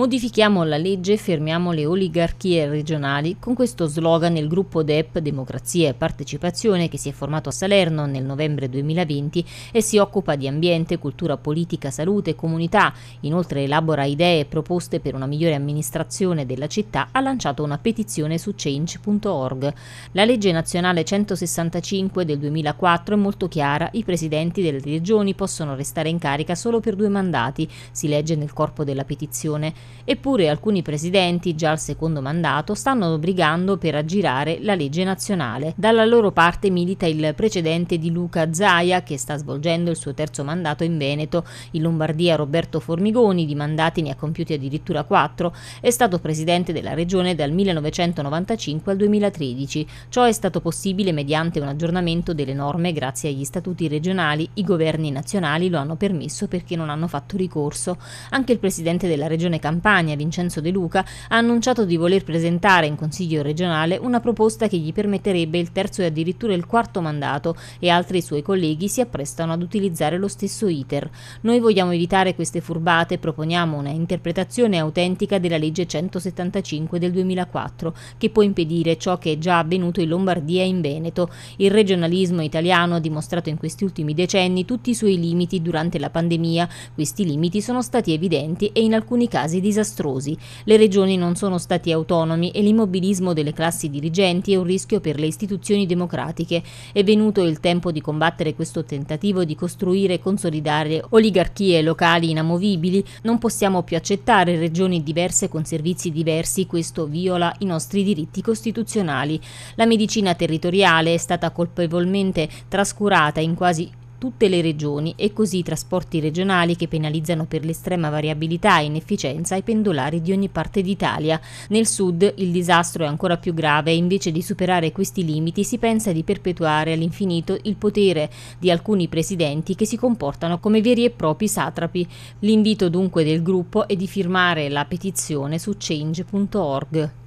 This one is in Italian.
Modifichiamo la legge e fermiamo le oligarchie regionali. Con questo slogan il gruppo DEP Democrazia e Partecipazione che si è formato a Salerno nel novembre 2020 e si occupa di ambiente, cultura politica, salute e comunità. Inoltre elabora idee e proposte per una migliore amministrazione della città, ha lanciato una petizione su change.org. La legge nazionale 165 del 2004 è molto chiara, i presidenti delle regioni possono restare in carica solo per due mandati, si legge nel corpo della petizione. Eppure alcuni presidenti, già al secondo mandato, stanno brigando per aggirare la legge nazionale. Dalla loro parte milita il precedente di Luca Zaia, che sta svolgendo il suo terzo mandato in Veneto. In Lombardia Roberto Formigoni, di mandati ne ha compiuti addirittura quattro, è stato presidente della regione dal 1995 al 2013. Ciò è stato possibile mediante un aggiornamento delle norme grazie agli statuti regionali. I governi nazionali lo hanno permesso perché non hanno fatto ricorso. Anche il presidente della regione Campania Campania Vincenzo De Luca ha annunciato di voler presentare in Consiglio regionale una proposta che gli permetterebbe il terzo e addirittura il quarto mandato e altri suoi colleghi si apprestano ad utilizzare lo stesso iter. Noi vogliamo evitare queste furbate proponiamo una interpretazione autentica della legge 175 del 2004 che può impedire ciò che è già avvenuto in Lombardia e in Veneto. Il regionalismo italiano ha dimostrato in questi ultimi decenni tutti i suoi limiti durante la pandemia. Questi limiti sono stati evidenti e in alcuni casi disastrosi. Le regioni non sono stati autonomi e l'immobilismo delle classi dirigenti è un rischio per le istituzioni democratiche. È venuto il tempo di combattere questo tentativo di costruire e consolidare oligarchie locali inamovibili. Non possiamo più accettare regioni diverse con servizi diversi, questo viola i nostri diritti costituzionali. La medicina territoriale è stata colpevolmente trascurata in quasi tutte le regioni e così i trasporti regionali che penalizzano per l'estrema variabilità e inefficienza i pendolari di ogni parte d'Italia. Nel sud il disastro è ancora più grave e invece di superare questi limiti si pensa di perpetuare all'infinito il potere di alcuni presidenti che si comportano come veri e propri satrapi. L'invito dunque del gruppo è di firmare la petizione su change.org.